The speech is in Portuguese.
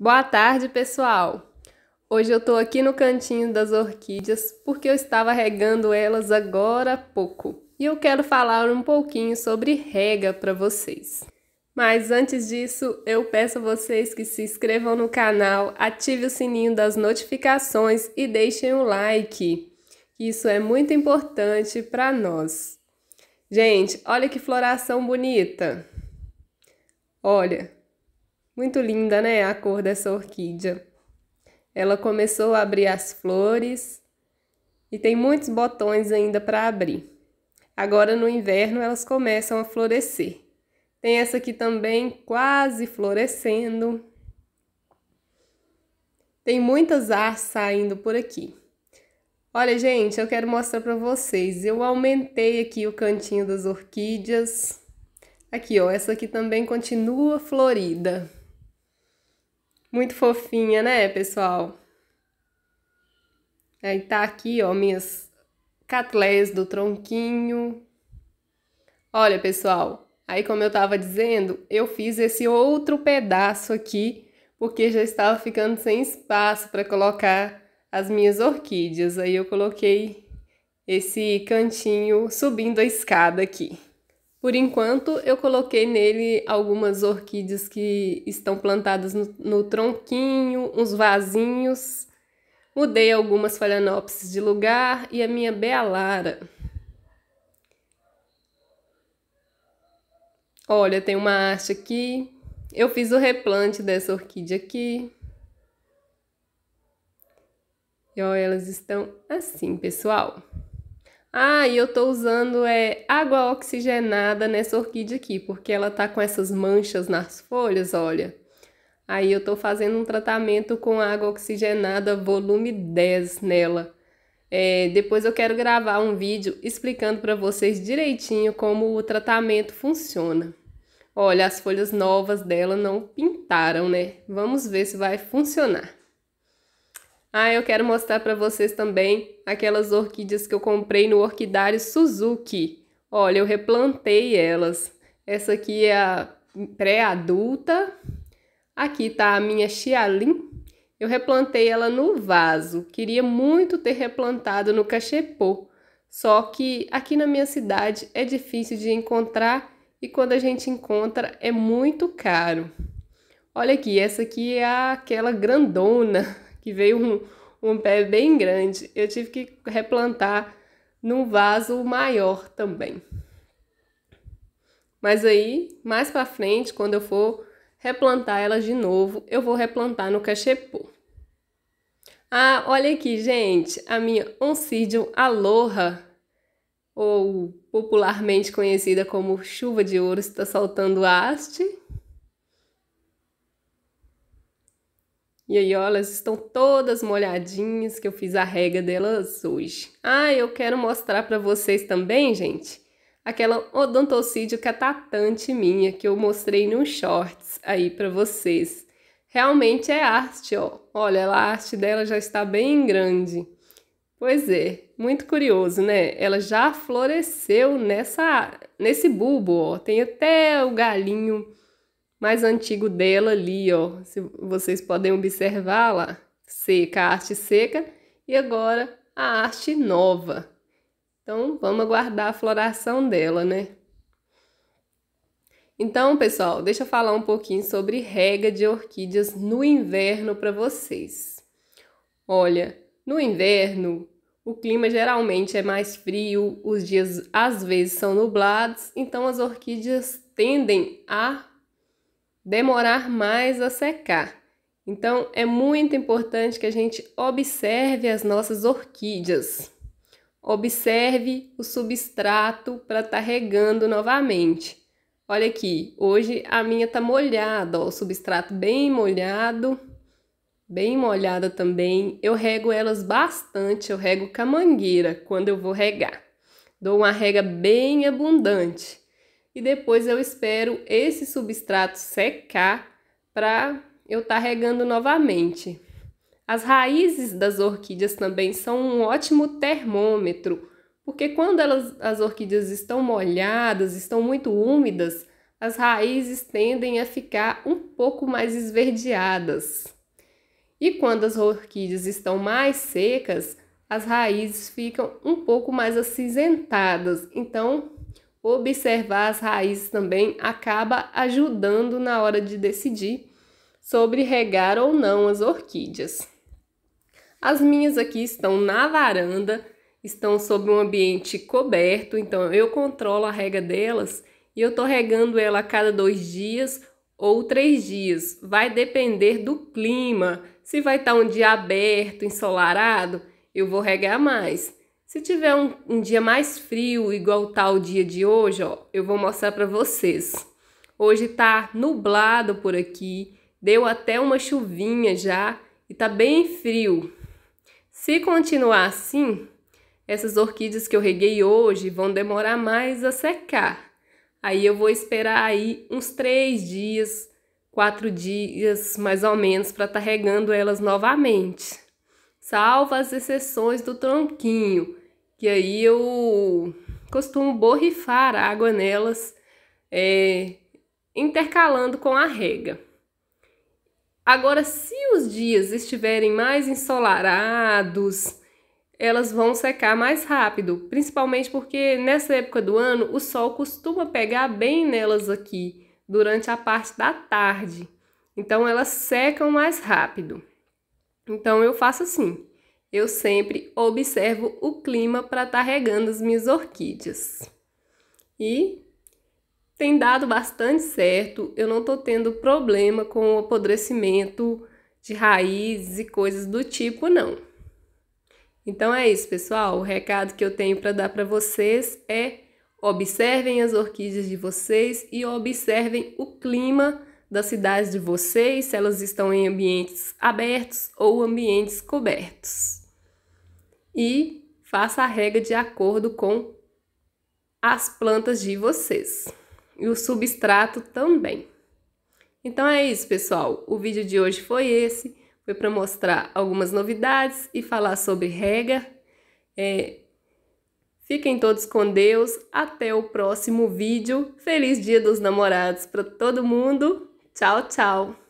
Boa tarde, pessoal! Hoje eu tô aqui no cantinho das orquídeas porque eu estava regando elas agora há pouco e eu quero falar um pouquinho sobre rega para vocês. Mas antes disso, eu peço a vocês que se inscrevam no canal, ativem o sininho das notificações e deixem um like. Isso é muito importante para nós. Gente, olha que floração bonita! Olha, muito linda, né? A cor dessa orquídea. Ela começou a abrir as flores e tem muitos botões ainda para abrir. Agora no inverno elas começam a florescer. Tem essa aqui também quase florescendo. Tem muitas ar saindo por aqui. Olha, gente, eu quero mostrar para vocês. Eu aumentei aqui o cantinho das orquídeas. Aqui, ó, essa aqui também continua florida. Muito fofinha, né, pessoal? Aí é, tá aqui, ó, minhas catlés do tronquinho. Olha, pessoal, aí como eu tava dizendo, eu fiz esse outro pedaço aqui, porque já estava ficando sem espaço para colocar as minhas orquídeas. Aí eu coloquei esse cantinho subindo a escada aqui. Por enquanto, eu coloquei nele algumas orquídeas que estão plantadas no, no tronquinho, uns vasinhos. Mudei algumas phalaenopsis de lugar e a minha bealara. Olha, tem uma haste aqui. Eu fiz o replante dessa orquídea aqui. E olha, elas estão assim, pessoal. Ah, e eu tô usando é, água oxigenada nessa orquídea aqui, porque ela tá com essas manchas nas folhas, olha. Aí eu tô fazendo um tratamento com água oxigenada volume 10 nela. É, depois eu quero gravar um vídeo explicando para vocês direitinho como o tratamento funciona. Olha, as folhas novas dela não pintaram, né? Vamos ver se vai funcionar. Ah, eu quero mostrar para vocês também aquelas orquídeas que eu comprei no orquidário Suzuki. Olha, eu replantei elas. Essa aqui é a pré-adulta. Aqui tá a minha chialim. Eu replantei ela no vaso. Queria muito ter replantado no cachepô. Só que aqui na minha cidade é difícil de encontrar e quando a gente encontra é muito caro. Olha aqui, essa aqui é aquela grandona. que veio um, um pé bem grande, eu tive que replantar num vaso maior também. Mas aí, mais para frente, quando eu for replantar elas de novo, eu vou replantar no cachepô. Ah, olha aqui, gente, a minha Oncidium Aloha, ou popularmente conhecida como chuva de ouro, está soltando haste. E aí, ó, elas estão todas molhadinhas que eu fiz a rega delas hoje. Ah, eu quero mostrar para vocês também, gente, aquela odontocídio catatante minha que eu mostrei nos shorts aí para vocês. Realmente é arte, ó. Olha, a arte dela já está bem grande. Pois é, muito curioso, né? Ela já floresceu nessa nesse bulbo, ó. Tem até o galinho mais antigo dela ali, ó. Se vocês podem observar lá, seca, a arte seca e agora a arte nova. Então, vamos aguardar a floração dela, né? Então, pessoal, deixa eu falar um pouquinho sobre rega de orquídeas no inverno para vocês. Olha, no inverno, o clima geralmente é mais frio, os dias às vezes são nublados, então as orquídeas tendem a demorar mais a secar. Então é muito importante que a gente observe as nossas orquídeas. Observe o substrato para estar tá regando novamente. Olha aqui, hoje a minha está molhada, o substrato bem molhado, bem molhada também. Eu rego elas bastante, eu rego com a mangueira quando eu vou regar. Dou uma rega bem abundante e depois eu espero esse substrato secar para eu estar tá regando novamente. As raízes das orquídeas também são um ótimo termômetro, porque quando elas, as orquídeas estão molhadas, estão muito úmidas, as raízes tendem a ficar um pouco mais esverdeadas. E quando as orquídeas estão mais secas, as raízes ficam um pouco mais acinzentadas, então observar as raízes também acaba ajudando na hora de decidir sobre regar ou não as orquídeas. As minhas aqui estão na varanda, estão sob um ambiente coberto, então eu controlo a rega delas e eu estou regando ela a cada dois dias ou três dias. Vai depender do clima. Se vai estar tá um dia aberto, ensolarado, eu vou regar mais. Se tiver um, um dia mais frio, igual tá o dia de hoje, ó, eu vou mostrar para vocês. Hoje tá nublado por aqui, deu até uma chuvinha já e tá bem frio. Se continuar assim, essas orquídeas que eu reguei hoje vão demorar mais a secar. Aí eu vou esperar aí uns três dias, quatro dias mais ou menos para estar tá regando elas novamente. Salvo as exceções do tronquinho, que aí eu costumo borrifar água nelas, é, intercalando com a rega. Agora, se os dias estiverem mais ensolarados, elas vão secar mais rápido, principalmente porque nessa época do ano o sol costuma pegar bem nelas aqui durante a parte da tarde. Então elas secam mais rápido. Então eu faço assim: eu sempre observo o clima para estar tá regando as minhas orquídeas. E tem dado bastante certo, eu não estou tendo problema com o apodrecimento de raízes e coisas do tipo, não. Então é isso, pessoal. O recado que eu tenho para dar para vocês é observem as orquídeas de vocês e observem o clima das cidades de vocês, se elas estão em ambientes abertos ou ambientes cobertos. E faça a rega de acordo com as plantas de vocês e o substrato também. Então é isso, pessoal. O vídeo de hoje foi esse. Foi para mostrar algumas novidades e falar sobre rega. É... Fiquem todos com Deus. Até o próximo vídeo. Feliz Dia dos Namorados para todo mundo. Ciao ciao!